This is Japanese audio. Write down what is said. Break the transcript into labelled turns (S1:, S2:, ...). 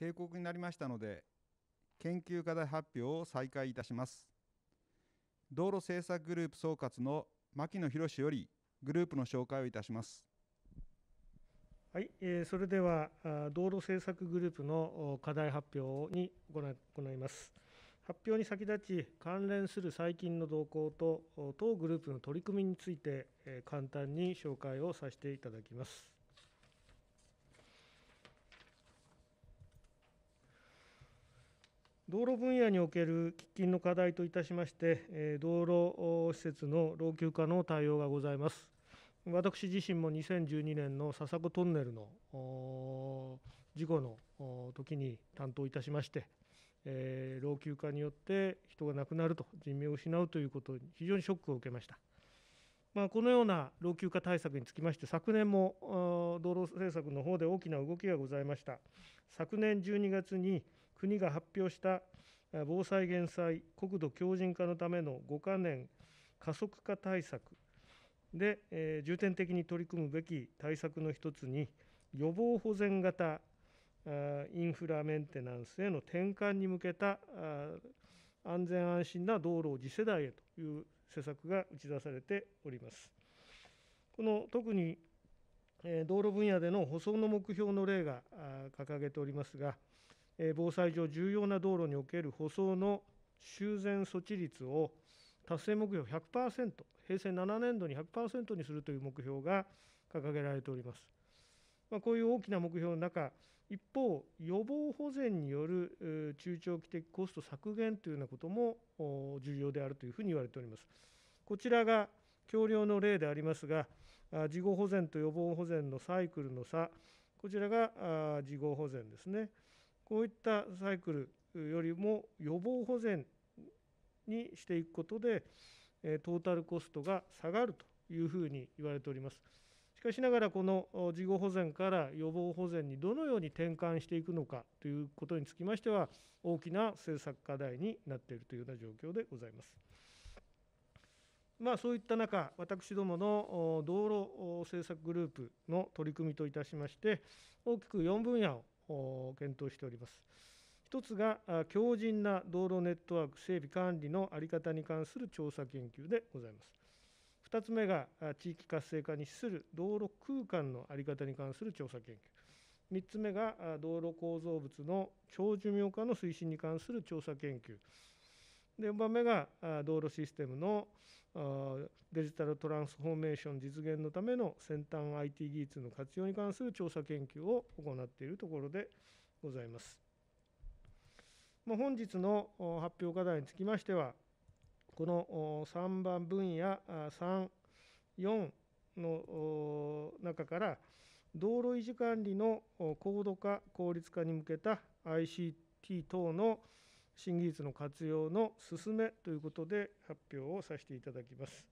S1: 定刻になりましたので研究課題発表を再開いたします道路政策グループ総括の牧野博よりグループの紹介をいたしますはい、えー、それでは道路政策グループの課題発表に行います発表に先立ち関連する最近の動向と当グループの取り組みについて簡単に紹介をさせていただきます道路分野における喫緊の課題といたしまして、道路施設の老朽化の対応がございます。私自身も2012年の笹子トンネルの事故の時に担当いたしまして、え老朽化によって人が亡くなると人命を失うということに非常にショックを受けました。まあ、このような老朽化対策につきまして、昨年も道路政策の方で大きな動きがございました。昨年12月に国が発表した防災・減災、国土強靭化のための5か年加速化対策で、えー、重点的に取り組むべき対策の一つに、予防保全型インフラメンテナンスへの転換に向けた安全安心な道路を次世代へという施策が打ち出されております。この特に道路分野での舗装の目標の例が掲げておりますが、防災上重要な道路における舗装の修繕措置率を達成目標100%、平成7年度に100%にするという目標が掲げられております。まあ、こういう大きな目標の中、一方、予防保全による中長期的コスト削減というようなことも重要であるというふうに言われております。こちらが橋梁の例でありますが、事後保全と予防保全のサイクルの差、こちらが事後保全ですね。こういったサイクルよりも予防保全にしていくことでトータルコストが下がるというふうに言われております。しかしながらこの事後保全から予防保全にどのように転換していくのかということにつきましては大きな政策課題になっているというような状況でございます。まあ、そういった中、私どもの道路政策グループの取り組みといたしまして、大きく4分野を検討しております。一つが強靭な道路ネットワーク整備管理の在り方に関する調査研究でございます。2つ目が地域活性化に資する道路空間の在り方に関する調査研究。3つ目が道路構造物の長寿命化の推進に関する調査研究。で4番目が道路システムのデジタルトランスフォーメーション実現のための先端 IT 技術の活用に関する調査研究を行っているところでございます。まあ、本日の発表課題につきましては、この3番分野3、4の中から、道路維持管理の高度化、効率化に向けた ICT 等の新技術の活用の進めということで発表をさせていただきます。